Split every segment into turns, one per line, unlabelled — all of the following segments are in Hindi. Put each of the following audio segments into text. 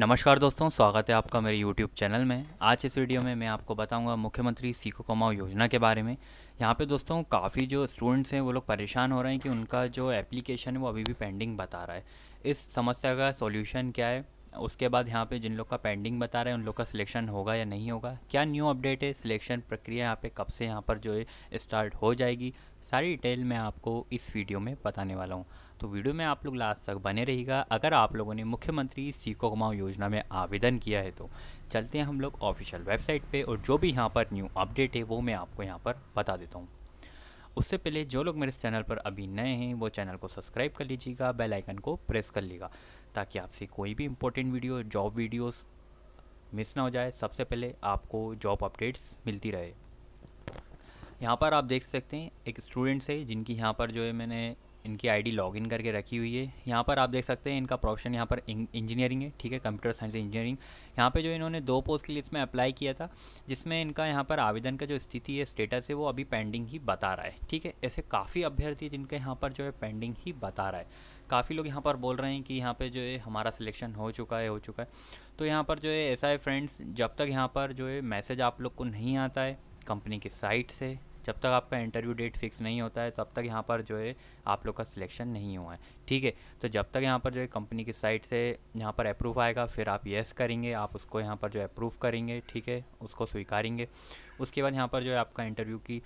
नमस्कार दोस्तों स्वागत है आपका मेरे YouTube चैनल में आज इस वीडियो में मैं आपको बताऊंगा मुख्यमंत्री सीखो कमाओ योजना के बारे में यहाँ पे दोस्तों काफ़ी जो स्टूडेंट्स हैं वो लोग परेशान हो रहे हैं कि उनका जो एप्लीकेशन है वो अभी भी पेंडिंग बता रहा है इस समस्या का सॉल्यूशन क्या है उसके बाद यहाँ पे जिन लोग का पेंडिंग बता रहे हैं उन लोग का सिलेक्शन होगा या नहीं होगा क्या न्यू अपडेट है सिलेक्शन प्रक्रिया यहाँ पे कब से यहाँ पर जो है स्टार्ट हो जाएगी सारी डिटेल मैं आपको इस वीडियो में बताने वाला हूँ तो वीडियो में आप लोग लास्ट तक बने रहेगा अगर आप लोगों ने मुख्यमंत्री सीखो कमाओ योजना में आवेदन किया है तो चलते हैं हम लोग ऑफिशियल वेबसाइट पे और जो भी यहाँ पर न्यू अपडेट है वो मैं आपको यहाँ पर बता देता हूँ उससे पहले जो लोग मेरे चैनल पर अभी नए हैं वो चैनल को सब्सक्राइब कर लीजिएगा बेल आइकन को प्रेस कर लीजिएगा ताकि आपसे कोई भी important video job videos miss ना हो जाए सबसे पहले आपको जॉब अपडेट्स मिलती रहे यहाँ पर आप देख सकते हैं एक स्टूडेंट्स है जिनकी यहाँ पर जो है मैंने इनकी आईडी लॉगिन करके रखी हुई है यहाँ पर आप देख सकते हैं इनका प्रोफेशन यहाँ पर इंजीनियरिंग है ठीक है कंप्यूटर साइंस इंजीनियरिंग यहाँ पे जो इन्होंने दो पोस्ट के लिए इसमें अप्लाई किया था जिसमें इनका यहाँ पर आवेदन का जो स्थिति है स्टेटस है वो अभी पेंडिंग ही बता रहा है ठीक है ऐसे काफ़ी अभ्यर्थी जिनके यहाँ पर जो है पेंडिंग ही बता रहा है काफ़ी लोग यहाँ पर बोल रहे हैं कि यहाँ पर जो है हमारा सिलेक्शन हो चुका है हो चुका है तो यहाँ पर जो है ऐसा है फ्रेंड्स जब तक यहाँ पर जो है मैसेज आप लोग को नहीं आता है कंपनी की साइट से जब तक आपका इंटरव्यू डेट फिक्स नहीं होता है तब तक यहाँ पर जो है आप लोग का सिलेक्शन नहीं हुआ है ठीक है तो जब तक यहाँ पर जो है कंपनी की साइट से यहाँ पर अप्रूव आएगा फिर आप येस करेंगे आप उसको यहाँ पर जो अप्रूव करेंगे ठीक है उसको स्वीकारेंगे उसके बाद यहाँ पर जो है आपका इंटरव्यू की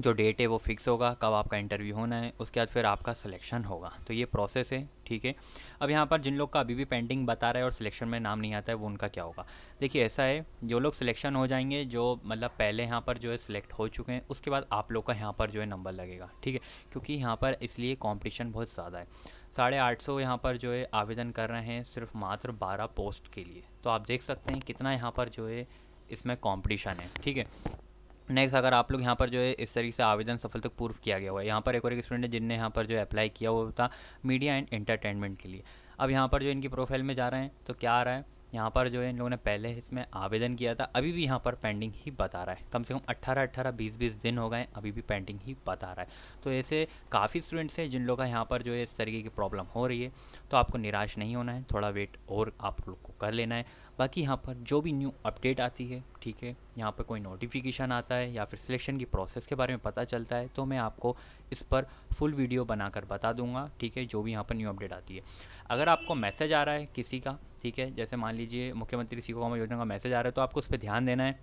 जो डेट है वो फिक्स होगा कब आपका इंटरव्यू होना है उसके बाद फिर आपका सिलेक्शन होगा तो ये प्रोसेस है ठीक है अब यहाँ पर जिन लोग का अभी भी पेंडिंग बता रहा है और सिलेक्शन में नाम नहीं आता है वो उनका क्या होगा देखिए ऐसा है जो लोग सिलेक्शन हो जाएंगे जो मतलब पहले यहाँ पर जो है सिलेक्ट हो चुके हैं उसके बाद आप लोग का यहाँ पर जो है नंबर लगेगा ठीक है क्योंकि यहाँ पर इसलिए कॉम्पिटिशन बहुत ज़्यादा है साढ़े आठ सौ यहाँ पर जो है आवेदन कर रहे हैं सिर्फ मात्र बारह पोस्ट के लिए तो आप देख सकते हैं कितना यहाँ पर जो है इसमें कॉम्पिटिशन है ठीक है नेक्स्ट अगर आप लोग यहाँ पर जो है इस तरीके से आवेदन सफल तक पूर्व किया गया हुआ है यहाँ पर एक और एक स्टूडेंट है जिनने यहाँ पर जो अप्लाई किया हुआ था मीडिया एंड एंटरटेनमेंट के लिए अब यहाँ पर जो इनकी प्रोफाइल में जा रहे हैं तो क्या आ रहा है यहाँ पर जो है इन लोगों ने पहले इसमें आवेदन किया था अभी भी यहाँ पर पेंडिंग ही बता रहा है कम से कम 18 18 20 20 दिन हो गए अभी भी पेंडिंग ही बता रहा है तो ऐसे काफ़ी स्टूडेंट्स हैं जिन लोगों का यहाँ पर जो है इस तरीके की प्रॉब्लम हो रही है तो आपको निराश नहीं होना है थोड़ा वेट और आप लोग को कर लेना है बाकी यहाँ पर जो भी न्यू अपडेट आती है ठीक है यहाँ पर कोई नोटिफिकेशन आता है या फिर सिलेक्शन की प्रोसेस के बारे में पता चलता है तो मैं आपको इस पर फुल वीडियो बनाकर बता दूंगा ठीक है जो भी यहाँ पर न्यू अपडेट आती है अगर आपको मैसेज आ रहा है किसी का ठीक है जैसे मान लीजिए मुख्यमंत्री सीखो योजना का मैसेज आ रहा है तो आपको उस पर ध्यान देना है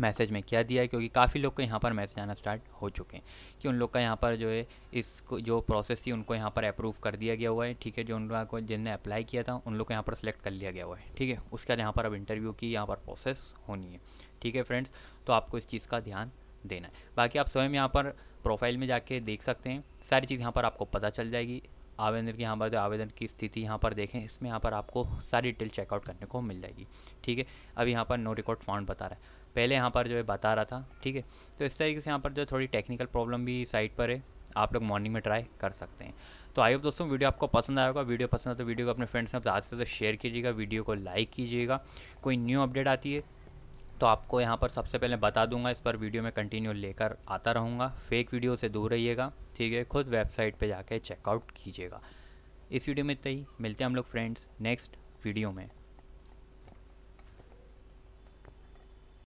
मैसेज में क्या दिया है क्योंकि काफ़ी लोग को यहाँ पर मैसेज आना स्टार्ट हो चुके हैं कि उन लोग का यहाँ पर जो है इस जो प्रोसेस थी उनको यहाँ पर अप्रूव कर दिया गया हुआ है ठीक है जो उन लोगों को जिनने अप्लाई किया था उन लोग को यहाँ पर सेलेक्ट कर लिया गया हुआ है ठीक है उसके बाद यहाँ पर अब इंटरव्यू की यहाँ पर प्रोसेस होनी है ठीक है फ्रेंड्स तो आपको इस चीज़ का ध्यान देना है बाकी आप स्वयं यहाँ पर प्रोफाइल में जाके देख सकते हैं सारी चीज़ यहाँ पर आपको पता चल जाएगी आवेदन के यहाँ पर जो आवेदन की स्थिति यहाँ पर देखें इसमें यहाँ पर आपको सारी डिटेल चेकआउट करने को मिल जाएगी ठीक है अब यहाँ पर नो रिकॉर्ड फाउंड बता रहा है पहले यहाँ पर जो है बता रहा था ठीक है तो इस तरीके से यहाँ पर जो थोड़ी टेक्निकल प्रॉब्लम भी साइट पर है आप लोग मॉर्निंग में ट्राई कर सकते हैं तो आइए दोस्तों वीडियो आपको पसंद आया होगा वीडियो पसंद आए तो वीडियो को अपने फ्रेंड्स ने ज़्यादा से ज़्यादा शेयर कीजिएगा वीडियो को लाइक कीजिएगा कोई न्यू अपडेट आती है तो आपको यहाँ पर सबसे पहले बता दूंगा इस पर वीडियो में कंटिन्यू लेकर आता रहूँगा फेक वीडियो से दूर रहिएगा ठीक है खुद वेबसाइट पे जाके चेकआउट कीजिएगा इस वीडियो में इतना ही मिलते हैं हम लोग फ्रेंड्स नेक्स्ट वीडियो में